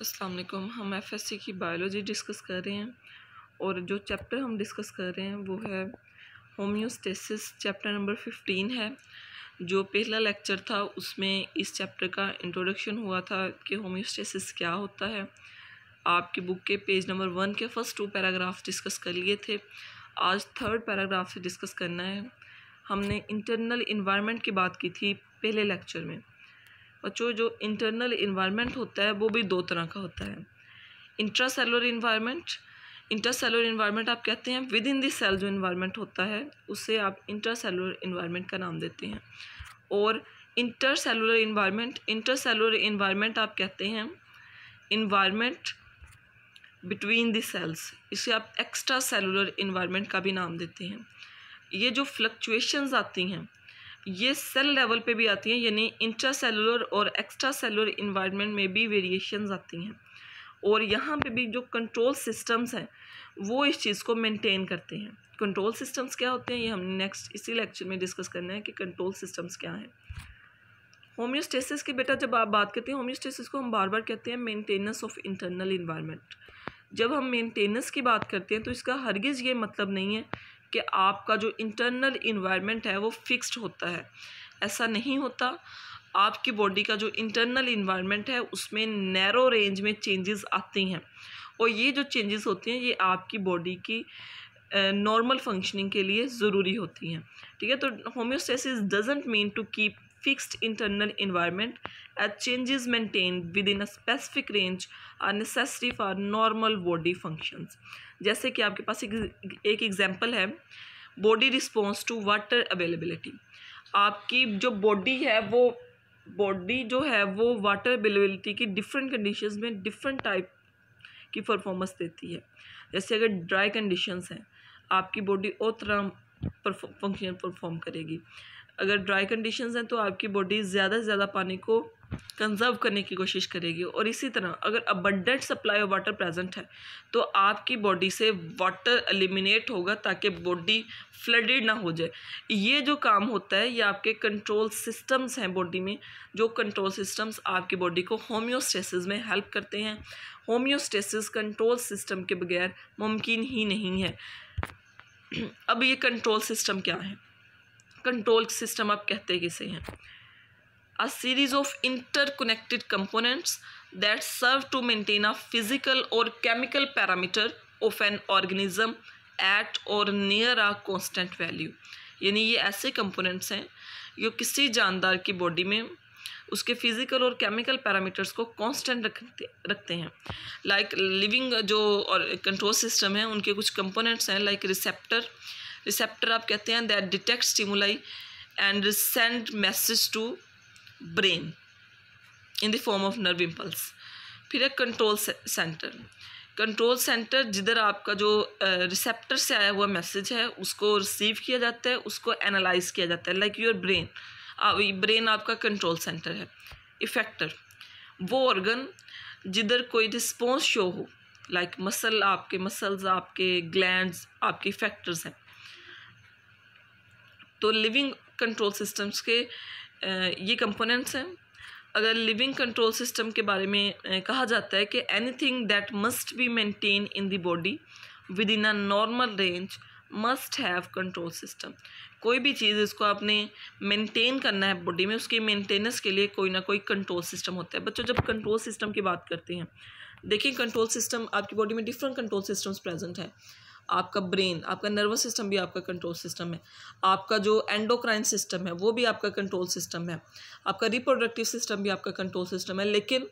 असलकम हम F S C की बायोलॉजी डिस्कस कर रहे हैं और जो चैप्टर हम डिस्कस कर रहे हैं वो है होम्योस्टेसिस चैप्टर नंबर फिफ्टीन है जो पहला लेक्चर था उसमें इस चैप्टर का इंट्रोडक्शन हुआ था कि होम्योस्टेसिस क्या होता है आपकी बुक के पेज नंबर वन के फ़र्स्ट टू पैराग्राफ डिस्कस कर लिए थे आज थर्ड पैराग्राफ से डिस्कस करना है हमने इंटरनल इन्वायरमेंट की बात की थी पहले लेक्चर में बच्चों जो इंटरनल इन्वायरमेंट होता है वो भी दो तरह का होता है intra cellular environment inter cellular environment आप कहते हैं विद इन द सेल जो इन्वायरमेंट होता है उसे आप इंटर सेलुलर इन्वायरमेंट का नाम देते हैं और inter cellular environment inter cellular environment आप कहते हैं इन्वायरमेंट बिटवीन द सेल्स इसे आप एक्स्ट्रा सेलुलर इन्वायरमेंट का भी नाम देते हैं ये जो फ्लक्चुएशंस आती हैं ये सेल लेवल पे भी आती हैं यानी इंट्रा सेलुलर और एक्स्ट्रा सेलुलर इन्वायरमेंट में भी वेरिएशन आती हैं और यहाँ पे भी जो कंट्रोल सिस्टम्स हैं वो इस चीज़ को मेंटेन करते हैं कंट्रोल सिस्टम्स क्या होते हैं ये हम नेक्स्ट इसी लेक्चर में डिस्कस करना है कि कंट्रोल सिस्टम्स क्या हैं होम्योस्टेसिस की बेटा जब आप बात करते हैं होम्योस्टेसिस को हम बार बार कहते हैं मेंटेनेंस ऑफ इंटरनल इन्वायरमेंट जब हम मेंटेनेंस की बात करते हैं तो इसका हरगिज़ ये मतलब नहीं है कि आपका जो इंटरनल इन्वायरमेंट है वो फिक्स्ड होता है ऐसा नहीं होता आपकी बॉडी का जो इंटरनल इन्वायरमेंट है उसमें नैरो रेंज में चेंजेस आती हैं और ये जो चेंजेस होती हैं ये आपकी बॉडी की नॉर्मल फंक्शनिंग के लिए ज़रूरी होती हैं ठीक है तो homeostasis doesn't mean to keep internal environment as changes maintain within a specific range are necessary for normal body functions जैसे कि आपके पास एक एग्जाम्पल है body response to water availability आपकी जो बॉडी है वो बॉडी जो है वो वाटर अवेलेबिलिटी की डिफरेंट कंडीशंस में डिफरेंट टाइप की परफॉर्मेंस देती है जैसे अगर ड्राई कंडीशंस हैं आपकी बॉडी और तरह फंक्शन परफॉर्म करेगी अगर ड्राई कंडीशंस हैं तो आपकी बॉडी ज़्यादा से ज़्यादा पानी को कंजर्व करने की कोशिश करेगी और इसी तरह अगर abundant supply of water present है तो आपकी बॉडी से वाटर एलिमिनेट होगा ताकि बॉडी फ्लडेड ना हो जाए ये जो काम होता है ये आपके कंट्रोल सिस्टम्स हैं बॉडी में जो कंट्रोल सिस्टम्स आपकी बॉडी को होम्योस्टेसिस में हेल्प करते हैं होम्योस्टेसिस कंट्रोल सिस्टम के बगैर मुमकिन ही नहीं है अब ये कंट्रोल सिस्टम क्या है कंट्रोल सिस्टम आप कहते किसे हैं a series of interconnected components that serve to maintain a physical or chemical parameter of an organism at or near a constant value यानी ये ऐसे components हैं जो किसी जानदार की body में उसके फिजिकल और केमिकल पैरामीटर्स को कांस्टेंट रखते रखते हैं लाइक like लिविंग जो और कंट्रोल सिस्टम है उनके कुछ कंपोनेंट्स हैं लाइक रिसेप्टर रिसेप्टर आप कहते हैं that detect stimuli and send message to brain in the form of nerve impulse फिर है कंट्रोल सेंटर कंट्रोल सेंटर जिधर आपका जो रिसेप्टर से आया हुआ मैसेज है उसको रिसीव किया जाता है उसको एनालाइज किया जाता है लाइक योर ब्रेन ब्रेन आपका कंट्रोल सेंटर है इफेक्टर वो ऑर्गन जिधर कोई रिस्पॉन्स शो हो लाइक like मसल आपके मसल्स आपके ग्लैंड्स आपके इफेक्टर्स हैं तो लिविंग कंट्रोल सिस्टम्स के ये कंपोनेंट्स हैं अगर लिविंग कंट्रोल सिस्टम के बारे में कहा जाता है कि anything that must be maintain in the body within a normal range must have control system कोई भी चीज़ इसको आपने मेंटेन करना है बॉडी में उसके मेंटेनेंस के लिए कोई ना कोई कंट्रोल सिस्टम होता है बच्चों जब कंट्रोल सिस्टम की बात करते हैं देखिए कंट्रोल सिस्टम आपकी बॉडी में डिफरेंट कंट्रोल सिस्टम्स प्रेजेंट हैं आपका ब्रेन आपका नर्वस सिस्टम भी आपका कंट्रोल सिस्टम है आपका जो एंडोक्राइन सिस्टम है वो भी आपका कंट्रोल सिस्टम है आपका रिप्रोडक्टिव सिस्टम भी आपका कंट्रोल सिस्टम है लेकिन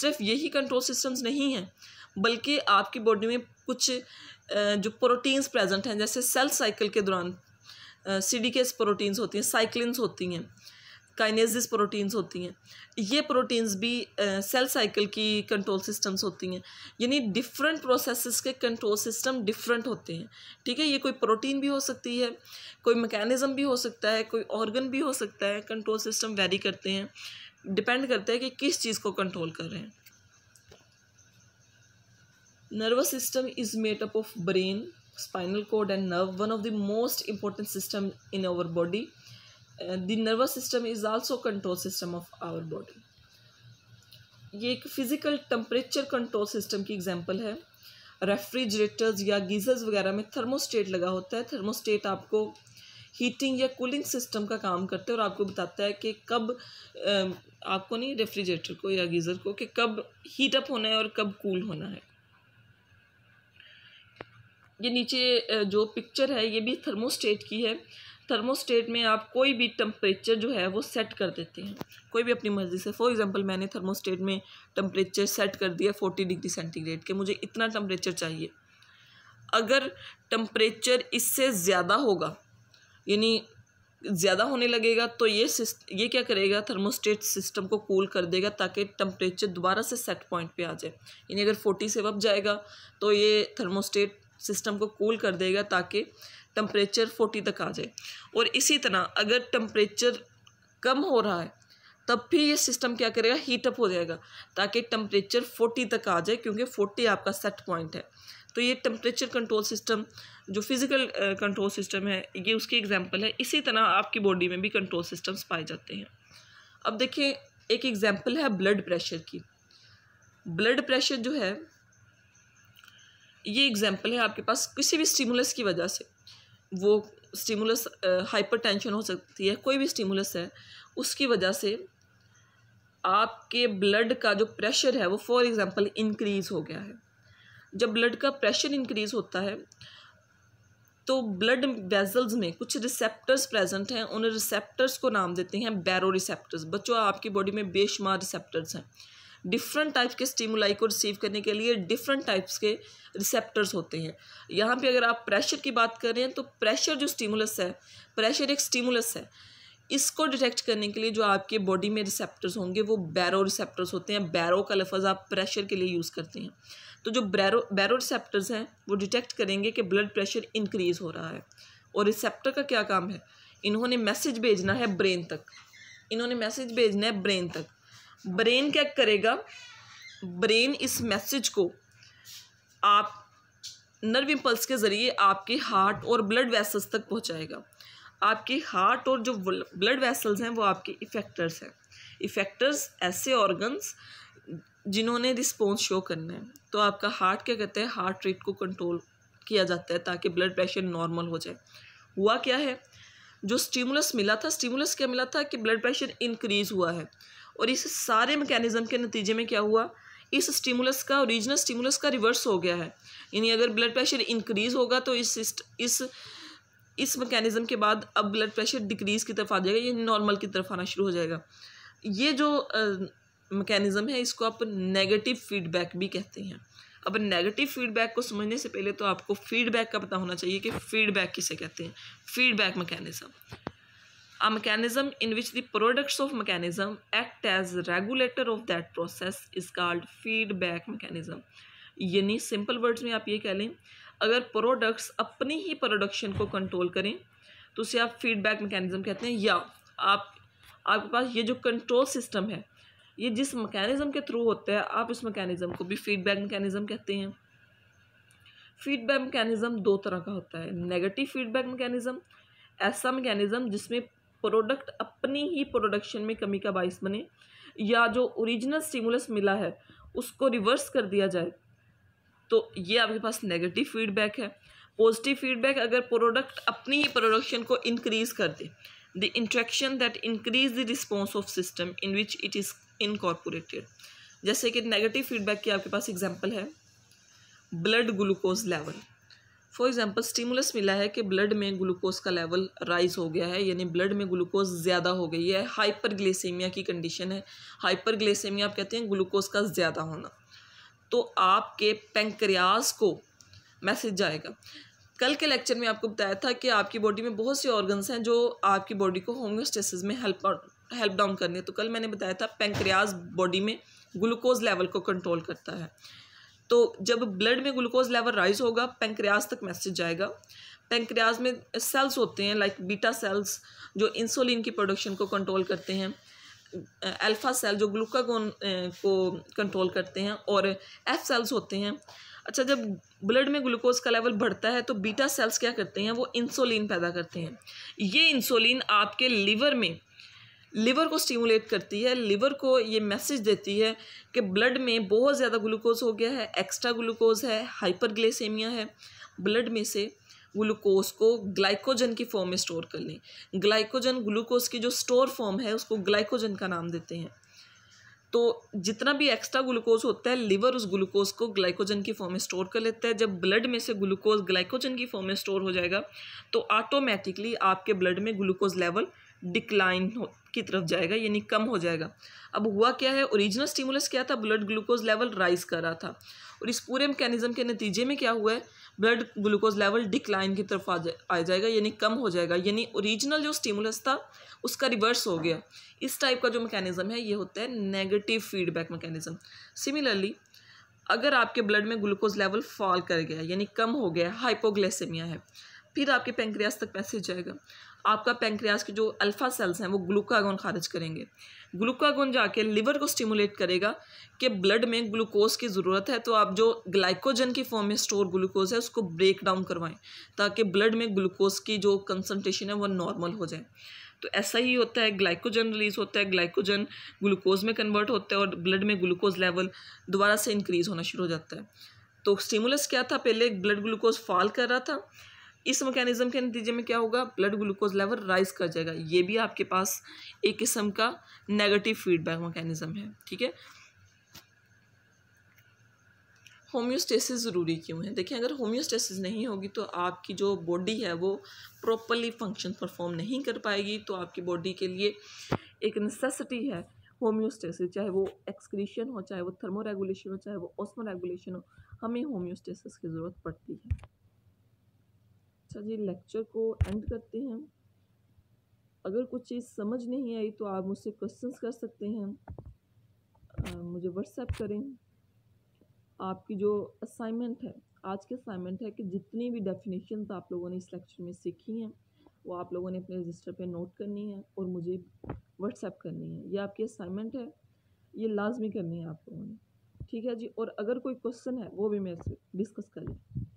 सिर्फ यही कंट्रोल सिस्टम्स नहीं हैं बल्कि आपकी बॉडी में कुछ जो प्रोटीन्स प्रेजेंट हैं जैसे सेल साइकिल के दौरान सी डी प्रोटीन्स होती हैं साइक्लिन होती हैं काइनेजिस प्रोटीन्स होती हैं ये प्रोटीन्स भी सेल साइकिल की कंट्रोल सिस्टम्स होती हैं यानी डिफरेंट प्रोसेसेस के कंट्रोल सिस्टम डिफरेंट होते हैं ठीक है ये कोई प्रोटीन भी हो सकती है कोई मैकेनिज़्म भी हो सकता है कोई ऑर्गन भी हो सकता है कंट्रोल सिस्टम वेरी करते हैं डिपेंड करते हैं कि किस चीज़ को कंट्रोल कर रहे हैं nervous system is made up of brain spinal cord and nerve one of the most most system in in body the nervous system is also control system of our body ये एक फिज़िकल टेम्परेचर कंट्रोल सिस्टम की example है refrigerators या geysers वगैरह में thermostat लगा होता है थर्मोस्टेट आपको हीटिंग या कूलिंग सिस्टम का काम करते हैं और आपको बताता है कि कब um, आपको नहीं रेफ्रिजरेटर को या गीज़र को कि कब हीट अप होना है और कब कूल होना है ये नीचे uh, जो पिक्चर है ये भी थर्मोस्टेट की है थर्मोस्टेट में आप कोई भी टम्परेचर जो है वो सेट कर देते हैं कोई भी अपनी मर्ज़ी से फॉर एग्जांपल मैंने थर्मोस्टेट में टम्परेचर सेट कर दिया फोर्टी डिग्री सेंटीग्रेड के मुझे इतना टम्परेचर चाहिए अगर टम्परेचर इससे ज़्यादा होगा यानी ज़्यादा होने लगेगा तो ये ये क्या करेगा थर्मोस्टेट सिस्टम को कूल कर देगा ताकि टम्परेचर दोबारा से सेट पॉइंट पे आ जाए यानी अगर फोर्टी से वब जाएगा तो ये थर्मोस्टेट सिस्टम को कूल कर देगा ताकि टम्परेचर फोर्टी तक आ जाए और इसी तरह अगर टम्परेचर कम हो रहा है तब भी ये सिस्टम क्या करेगा हीटअप हो जाएगा ताकि टम्परेचर फोर्टी तक आ जाए क्योंकि फोर्टी आपका सेट पॉइंट है तो ये टम्परेचर कंट्रोल सिस्टम जो फिज़िकल कंट्रोल सिस्टम है ये उसकी एग्जांपल है इसी तरह आपकी बॉडी में भी कंट्रोल सिस्टम्स पाए जाते हैं अब देखिए एक एग्जांपल है ब्लड प्रेशर की ब्लड प्रेशर जो है ये एग्जाम्पल है आपके पास किसी भी स्टिमुलस की वजह से वो स्टिमुलस हाइपरटेंशन हो सकती है कोई भी स्टिमुलस है उसकी वजह से आपके ब्लड का जो प्रेशर है वो फॉर एग्ज़ाम्पल इंक्रीज़ हो गया है जब ब्लड का प्रेशर इंक्रीज़ होता है तो ब्लड वेजल्स में कुछ रिसेप्टर्स प्रेजेंट हैं उन रिसेप्टर्स को नाम देते हैं बैरो रिसेप्टर्स बच्चों आपकी बॉडी में बेशुमार रिसेप्टर्स हैं डिफरेंट टाइप्स के स्टीमुलाई को रिसीव करने के लिए डिफरेंट टाइप्स के रिसेप्टर्स होते हैं यहाँ पे अगर आप प्रेशर की बात करें तो प्रेशर जो स्टीमुलस है प्रेशर एक स्टीमुलस है इसको डिटेक्ट करने के लिए जो आपके बॉडी में रिसेप्टर्स होंगे वो बैरो रिसेप्टर्स होते हैं बैरो का लफज आप प्रेशर के लिए यूज़ करते हैं तो जो बैरो बैरो रिसेप्टर्स हैं वो डिटेक्ट करेंगे कि ब्लड प्रेशर इंक्रीज़ हो रहा है और रिसेप्टर का क्या काम है इन्होंने मैसेज भेजना है ब्रेन तक इन्होंने मैसेज भेजना है ब्रेन तक ब्रेन क्या करेगा ब्रेन इस मैसेज को आप नर्व इम्पल्स के ज़रिए आपके हार्ट और ब्लड वेसल्स तक पहुंचाएगा आपके हार्ट और जो ब्लड वेसल्स हैं वो आपके इफेक्टर्स हैं इफेक्टर्स ऐसे ऑर्गन्स जिन्होंने रिस्पॉन्स शो करना है तो आपका हार्ट क्या कहते हैं हार्ट रेट को कंट्रोल किया जाता है ताकि ब्लड प्रेशर नॉर्मल हो जाए हुआ क्या है जो स्टिमुलस मिला था स्टिमुलस क्या मिला था कि ब्लड प्रेशर इंक्रीज़ हुआ है और इस सारे मैकेनिज़्म के नतीजे में क्या हुआ इस स्टिमुलस का ओरिजिनल स्टिमुलस का रिवर्स हो गया है यानी अगर ब्लड प्रेशर इंक्रीज़ होगा तो इस इस इस मैकेनिज़्म के बाद अब ब्लड प्रेशर डिक्रीज़ की तरफ आ जाएगा ये नॉर्मल की तरफ आना शुरू हो जाएगा ये जो मैकेनिज़्म है इसको आप नेगेटिव फीडबैक भी कहते हैं अब नेगेटिव फीडबैक को समझने से पहले तो आपको फीडबैक का पता होना चाहिए कि फीडबैक किसे कहते हैं feedback mechanism a mechanism in which the products of mechanism act as regulator of that process is called feedback mechanism यानी सिंपल वर्ड्स में आप ये कह लें अगर प्रोडक्ट्स अपनी ही प्रोडक्शन को कंट्रोल करें तो उसे आप फीडबैक मकैनिज्म कहते हैं या आप आपके पास ये जो कंट्रोल सिस्टम है ये जिस मकैनिज्म के थ्रू होता है आप इस मकैनिज्म को भी फीडबैक मकैनिज्म कहते हैं फीडबैक मकैनिज्म दो तरह का होता है नेगेटिव फीडबैक मकैनिज्म ऐसा मकैनिज्म जिसमें प्रोडक्ट अपनी ही प्रोडक्शन में कमी का बायस बने या जो ओरिजिनल स्टिमुलस मिला है उसको रिवर्स कर दिया जाए तो ये आपके पास नेगेटिव फीडबैक है पॉजिटिव फीडबैक अगर प्रोडक्ट अपनी ही प्रोडक्शन को इंक्रीज कर दे the interaction that increase the response of system in which it is incorporated जैसे कि नेगेटिव फीडबैक की आपके पास एग्जाम्पल है blood glucose level for example stimulus मिला है कि ब्लड में ग्लूकोज का लेवल राइज हो गया है यानी ब्लड में ग्लूकोज ज़्यादा हो गई है हाइपर ग्लेसेमिया की कंडीशन है हाइपर ग्लेसेमिया आप कहते हैं ग्लूकोज का ज़्यादा होना तो आपके पेंक्रियाज को मैसेज जाएगा कल के लेक्चर में आपको बताया था कि आपकी बॉडी में बहुत से ऑर्गन्स हैं जो आपकी बॉडी को होम्योस्टेसिस में हेल्प हेल्प डाउन करने तो कल मैंने बताया था पेंक्रियाज बॉडी में ग्लूकोज लेवल को कंट्रोल करता है तो जब ब्लड में ग्लूकोज लेवल राइज होगा पेंक्रियाज तक मैसेज जाएगा पेंक्रियाज में सेल्स होते हैं लाइक बीटा सेल्स जो इंसुलिन की प्रोडक्शन को कंट्रोल करते हैं अल्फ़ा सेल जो ग्लूकागोन को कंट्रोल करते हैं और एफ सेल्स होते हैं अच्छा जब ब्लड में ग्लूकोज का लेवल बढ़ता है तो बीटा सेल्स क्या करते हैं वो इंसुलिन पैदा करते हैं ये इंसुलिन आपके लीवर में लिवर को स्टिमुलेट करती है लिवर को ये मैसेज देती है कि ब्लड में बहुत ज़्यादा ग्लूकोज हो गया है एक्स्ट्रा ग्लूकोज है हाइपर है ब्लड में से ग्लूकोज को ग्लाइकोजन की फॉर्म में स्टोर कर लें ग्लाइकोजन ग्लूकोज की जो स्टोर फॉर्म है उसको ग्लाइकोजन का नाम देते हैं तो जितना भी एक्स्ट्रा ग्लूकोज होता है लिवर उस ग्लूकोज को ग्लाइकोजन की फॉर्म में स्टोर कर लेता है जब ब्लड में से ग्लूकोज ग्लाइकोजन की फॉर्म में स्टोर हो जाएगा तो ऑटोमेटिकली आपके ब्लड में ग्लूकोज लेवल डिक्लाइन हो की तरफ जाएगा यानी कम हो जाएगा अब हुआ क्या है ओरिजिनल स्टिमुलस क्या था ब्लड ग्लूकोज लेवल राइज कर रहा था और इस पूरे मैकेनिज्म के नतीजे में क्या हुआ है ब्लड ग्लूकोज लेवल डिक्लाइन की तरफ आ, जा, आ जाएगा यानी कम हो जाएगा यानी ओरिजिनल जो स्टिमुलस था उसका रिवर्स हो गया इस टाइप का जो मैकेनिज़्म है ये होता है नेगेटिव फीडबैक मैकेनिज़्म सिमिलरली अगर आपके ब्लड में ग्लूकोज लेवल फॉल कर गया यानी कम हो गया हाइपोग्लेसेमिया है फिर आपके पेंक्रियास तक मैसेज जाएगा आपका पेंक्रियाज के जो अल्फ़ा सेल्स हैं वो ग्लूकागोन खारिज करेंगे ग्लूकागोन जाके लिवर को स्टिमुलेट करेगा कि ब्लड में ग्लूकोज की ज़रूरत है तो आप जो ग्लाइकोजन की फॉर्म में स्टोर ग्लूकोज है उसको ब्रेक डाउन करवाएं ताकि ब्लड में ग्लूकोज की जो कंसनट्रेशन है वो नॉर्मल हो जाए तो ऐसा ही होता है ग्लाइकोजन रिलीज़ होता है ग्लाइकोजन ग्लूकोज में कन्वर्ट होता है और ब्लड में ग्लूकोज लेवल दोबारा से इंक्रीज़ होना शुरू हो जाता है तो स्टिमुलस क्या था पहले ब्लड ग्लूकोज फॉल कर रहा था इस मैकेनिज्म के नतीजे में क्या होगा ब्लड ग्लूकोज लेवल राइज कर जाएगा ये भी आपके पास एक किस्म का नेगेटिव फीडबैक मैकेनिज्म है ठीक है होम्योस्टेसिस ज़रूरी क्यों है देखिए अगर होम्योस्टेसिस नहीं होगी तो आपकी जो बॉडी है वो प्रॉपरली फंक्शन परफॉर्म नहीं कर पाएगी तो आपकी बॉडी के लिए एक नेसेसिटी है होम्योस्टेसिस चाहे वो एक्सक्रीशन हो चाहे वो थर्मो रेगुलेशन हो चाहे वो ऑस्मोरेगुलेशन रेगुलेशन हो हमें होम्योस्टेसिस की ज़रूरत पड़ती है अच्छा जी लेक्चर को एंड करते हैं अगर कुछ चीज़ समझ नहीं आई तो आप मुझसे क्वेश्चंस कर सकते हैं आ, मुझे व्हाट्सएप करें आपकी जो असाइनमेंट है आज की असाइनमेंट है कि जितनी भी डेफिनेशन आप लोगों ने इस लेक्चर में सीखी हैं वो आप लोगों ने अपने रजिस्टर पे नोट करनी है और मुझे व्हाट्सएप करनी है ये आपकी असाइनमेंट है ये लाजमी करनी है आप लोगों ने ठीक है जी और अगर कोई क्वेश्चन है वो भी मेरे से डिस्कस कर लें